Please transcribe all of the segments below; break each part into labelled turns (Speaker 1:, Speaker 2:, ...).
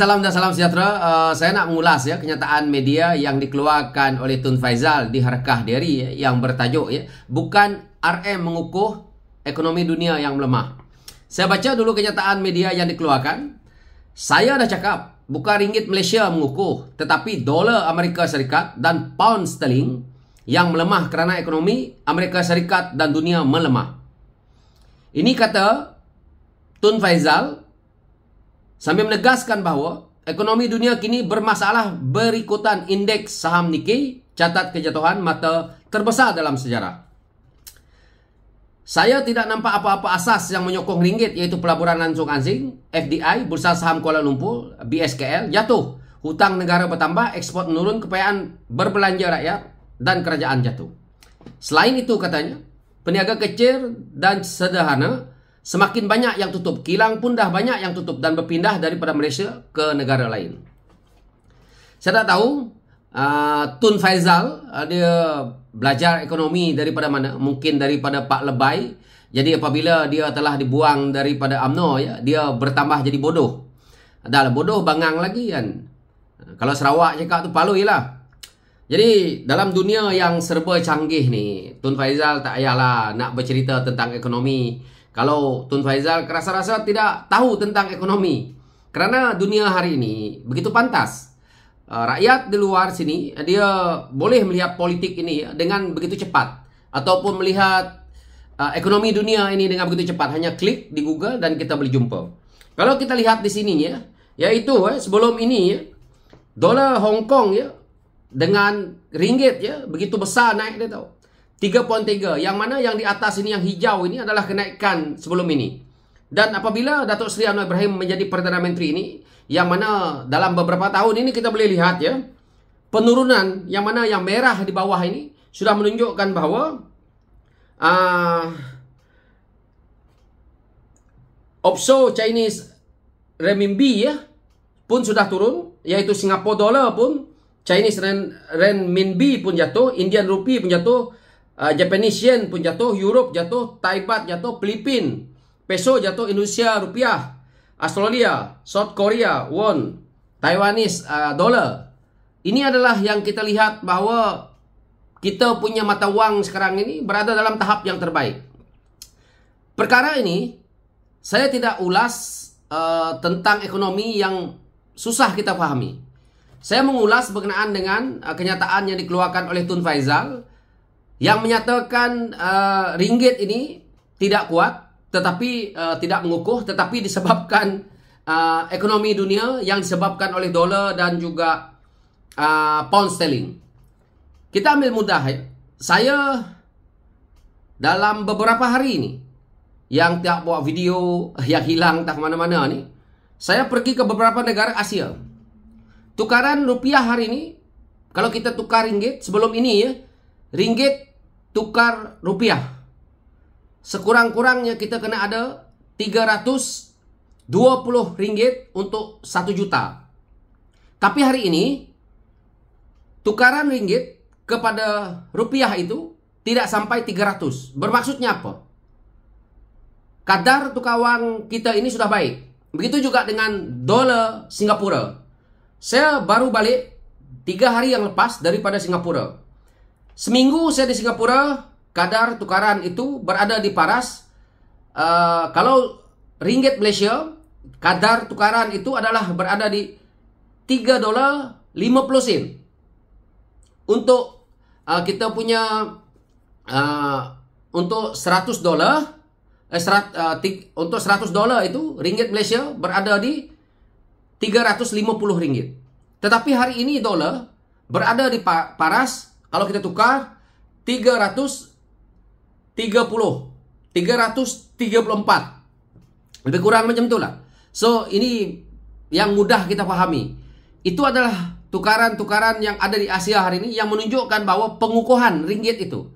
Speaker 1: Salam dan salam sejahtera. Uh, saya nak mengulas ya kenyataan media yang dikeluarkan oleh Tun Faizal di Harkah Diri ya, yang bertajuk ya, bukan RM mengukuh ekonomi dunia yang melemah. Saya baca dulu kenyataan media yang dikeluarkan. Saya dah cakap bukan ringgit Malaysia mengukuh tetapi dolar Amerika Syarikat dan pound sterling yang melemah kerana ekonomi Amerika Syarikat dan dunia melemah. Ini kata Tun Faizal Sambil menegaskan bahwa ekonomi dunia kini bermasalah berikutan indeks saham Nikkei catat kejatuhan mata terbesar dalam sejarah. Saya tidak nampak apa-apa asas yang menyokong ringgit iaitu pelaburan langsung asing, FDI, Bursa Saham Kuala Lumpur, BSKL, jatuh. Hutang negara bertambah, ekspor menurun, kepayaan berbelanja rakyat, dan kerajaan jatuh. Selain itu katanya, peniaga kecil dan sederhana Semakin banyak yang tutup kilang pun dah banyak yang tutup dan berpindah daripada Malaysia ke negara lain. Saya tak tahu uh, Tun Faizal uh, dia belajar ekonomi daripada mana? Mungkin daripada Pak Lebai. Jadi apabila dia telah dibuang daripada UMNO ya, dia bertambah jadi bodoh. Dah lah, bodoh bangang lagi kan. Uh, kalau Sarawak cakap tu palu ialah. Jadi dalam dunia yang serba canggih ni, Tun Faizal tak payahlah nak bercerita tentang ekonomi. Kalau Tun Faizal kerasa rasa tidak tahu tentang ekonomi. Kerana dunia hari ini begitu pantas. Uh, rakyat di luar sini, dia boleh melihat politik ini dengan begitu cepat. Ataupun melihat uh, ekonomi dunia ini dengan begitu cepat. Hanya klik di Google dan kita boleh jumpa. Kalau kita lihat di sini, ya, yaitu eh, sebelum ini, ya, dolar Hong Kong ya, dengan ringgit ya, begitu besar naik dia tahu. 3.3 yang mana yang di atas ini yang hijau ini adalah kenaikan sebelum ini. Dan apabila Datuk Seri Anwar Ibrahim menjadi Perdana Menteri ini yang mana dalam beberapa tahun ini kita boleh lihat ya penurunan yang mana yang merah di bawah ini sudah menunjukkan bahawa uh, Opso Chinese Renminbi ya pun sudah turun yaitu Singapura Dollar pun Chinese ren Renminbi pun jatuh Indian Rupiah pun jatuh uh, Japanese yen pun jatuh, Europe jatuh, Thai baht jatuh, Filipin, peso jatuh, Indonesia rupiah, Australia, South Korea won, Taiwanese uh, dollar. Ini adalah yang kita lihat bahwa kita punya mata wang sekarang ini berada dalam tahap yang terbaik. Perkara ini saya tidak ulas uh, tentang ekonomi yang susah kita pahami. Saya mengulas berkenaan dengan uh, kenyataan yang dikeluarkan oleh Tun Faizal yang menyatakan uh, ringgit ini tidak kuat tetapi uh, tidak mengukuh tetapi disebabkan uh, ekonomi dunia yang disebabkan oleh dolar dan juga uh, pound sterling. Kita ambil mudah ya. Saya dalam beberapa hari ini yang tiap buat video yang hilang tak mana-mana ni, saya pergi ke beberapa negara Asia. Tukaran rupiah hari ini kalau kita tukar ringgit sebelum ini ya, ringgit tukar rupiah. Sekurang-kurangnya kita kena ada 320 ringgit untuk 1 juta. Tapi hari ini tukaran ringgit kepada rupiah itu tidak sampai 300. Bermaksudnya apa? Kadar tukaran kita ini sudah baik. Begitu juga dengan dolar Singapura. Saya baru balik tiga hari yang lepas daripada Singapura. Seminggu saya di Singapura, kadar tukaran itu berada di paras. Uh, kalau ringgit Malaysia, kadar tukaran itu adalah berada di 3 dolar 50 sen. Untuk uh, kita punya uh, untuk 100 dolar eh, uh, untuk 100 dolar itu ringgit Malaysia berada di 350 ringgit. Tetapi hari ini dolar berada di paras Kalau kita tukar 330 334 Lebih kurang macam tu lah. So ini yang mudah kita pahami Itu adalah tukaran-tukaran yang ada di Asia hari ini Yang menunjukkan bahwa pengukuhan ringgit itu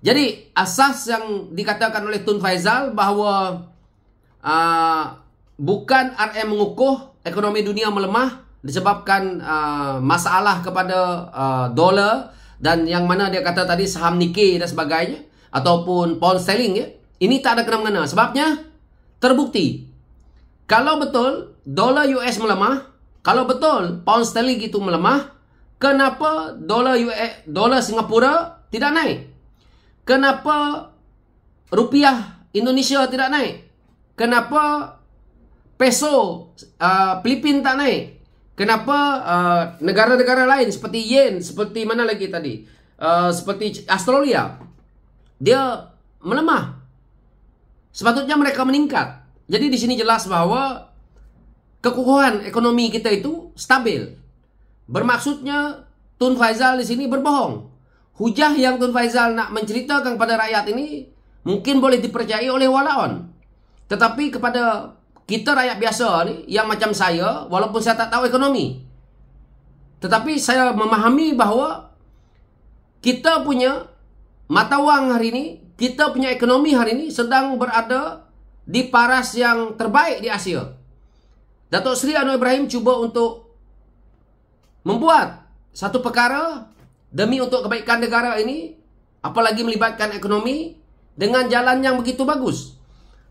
Speaker 1: Jadi asas yang dikatakan oleh Tun Faizal bahawa uh, bukan RM mengukuh Ekonomi dunia melemah Disebabkan uh, masalah kepada uh, dolar dan yang mana dia kata tadi saham Nikkei dan sebagainya ataupun pound sterling ya. Ini tak ada kena-mengena sebabnya terbukti kalau betul dolar US melemah, kalau betul pound sterling itu melemah, kenapa dolar US dolar Singapura tidak naik? Kenapa rupiah Indonesia tidak naik? Kenapa peso uh, Filipina tak naik? Kenapa uh, negara-negara uh, lain seperti Yen, seperti mana lagi tadi? Uh, seperti Australia. Dia melemah. Sepatutnya mereka meningkat. Jadi di sini jelas bahwa kekukuhan ekonomi kita itu stabil. Bermaksudnya Tun Faizal di sini berbohong. Hujah yang Tun Faizal nak menceritakan kepada rakyat ini mungkin boleh dipercayai oleh Walaon. Tetapi kepada kita rakyat biasa ni yang macam saya walaupun saya tak tahu ekonomi tetapi saya memahami bahawa kita punya mata wang hari ini, kita punya ekonomi hari ini sedang berada di paras yang terbaik di Asia. Datuk Seri Anwar Ibrahim cuba untuk membuat satu perkara demi untuk kebaikan negara ini apalagi melibatkan ekonomi dengan jalan yang begitu bagus.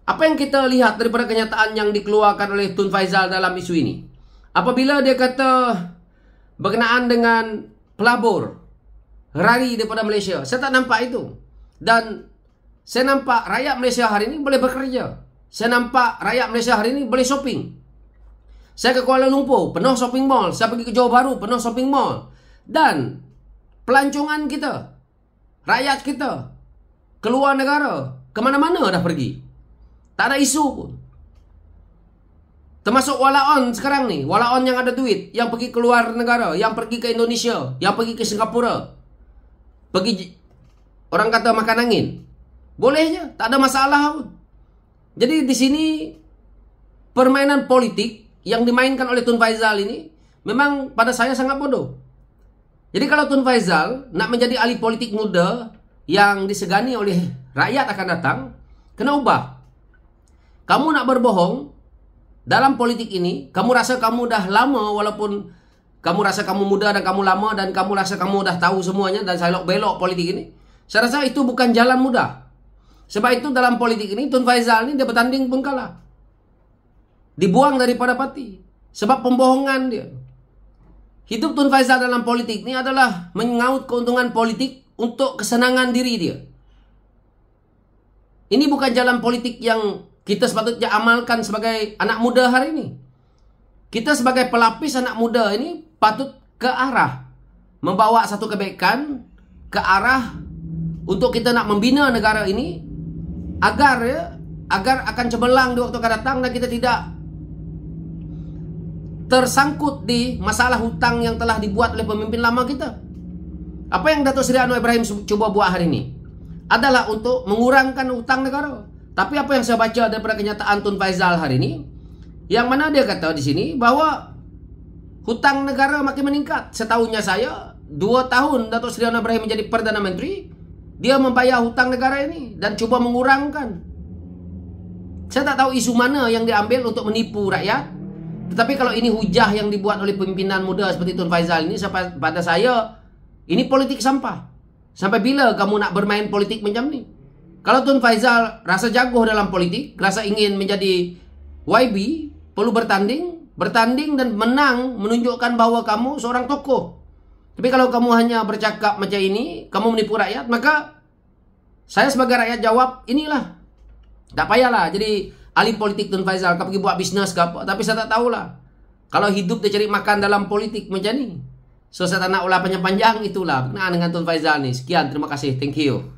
Speaker 1: Apa yang kita lihat daripada kenyataan yang dikeluarkan oleh Tun Faizal dalam isu ini? Apabila dia kata berkenaan dengan pelabur rari daripada Malaysia, saya tak nampak itu. Dan saya nampak rakyat Malaysia hari ini boleh bekerja. Saya nampak rakyat Malaysia hari ini boleh shopping. Saya ke Kuala Lumpur, penuh shopping mall. Saya pergi ke Johor Bahru, penuh shopping mall. Dan pelancongan kita, rakyat kita, keluar negara, ke mana-mana dah pergi. Tak ada isu pun. Termasuk walaon sekarang ni, walaon yang ada duit, yang pergi keluar negara, yang pergi ke Indonesia, yang pergi ke Singapura. Pergi orang kata makan angin. Bolehnya, tak ada masalah pun. Jadi di sini permainan politik yang dimainkan oleh Tun Faizal ini memang pada saya sangat bodoh. Jadi kalau Tun Faizal nak menjadi ahli politik muda yang disegani oleh rakyat akan datang, kena ubah kamu nak berbohong dalam politik ini, kamu rasa kamu dah lama walaupun kamu rasa kamu muda dan kamu lama dan kamu rasa kamu dah tahu semuanya dan selok belok politik ini. Saya rasa itu bukan jalan mudah. Sebab itu dalam politik ini Tun Faizal ini dia bertanding pun kalah. Dibuang daripada parti sebab pembohongan dia. Hidup Tun Faizal dalam politik ini adalah mengaut keuntungan politik untuk kesenangan diri dia. Ini bukan jalan politik yang kita sepatutnya amalkan sebagai anak muda hari ini. Kita sebagai pelapis anak muda ini patut ke arah membawa satu kebaikan ke arah untuk kita nak membina negara ini agar ya, agar akan cemerlang di waktu akan datang dan kita tidak tersangkut di masalah hutang yang telah dibuat oleh pemimpin lama kita. Apa yang datuk Seri Anwar Ibrahim cuba buat hari ini adalah untuk mengurangkan hutang negara. Tapi apa yang saya baca daripada kenyataan Tun Faizal hari ini, yang mana dia kata di sini bahwa hutang negara makin meningkat. Setahunnya saya, dua tahun Datuk Seri Anwar Ibrahim menjadi Perdana Menteri, dia membayar hutang negara ini dan cuba mengurangkan. Saya tak tahu isu mana yang diambil untuk menipu rakyat. Tetapi kalau ini hujah yang dibuat oleh pimpinan muda seperti Tun Faizal ini, pada saya, ini politik sampah. Sampai bila kamu nak bermain politik macam ini? Kalau Tun Faizal rasa jago dalam politik, rasa ingin menjadi YB, perlu bertanding, bertanding dan menang menunjukkan bahwa kamu seorang tokoh. Tapi kalau kamu hanya bercakap macam ini, kamu menipu rakyat, maka saya sebagai rakyat jawab, inilah. Tak payahlah jadi ahli politik Tun Faizal, kau pergi buat bisnes ke apa, tapi saya tak tahulah. Kalau hidup dia cari makan dalam politik macam ni. So saya tak nak ulah panjang-panjang itulah. Kenaan dengan Tun Faizal ni. Sekian, terima kasih. Thank you.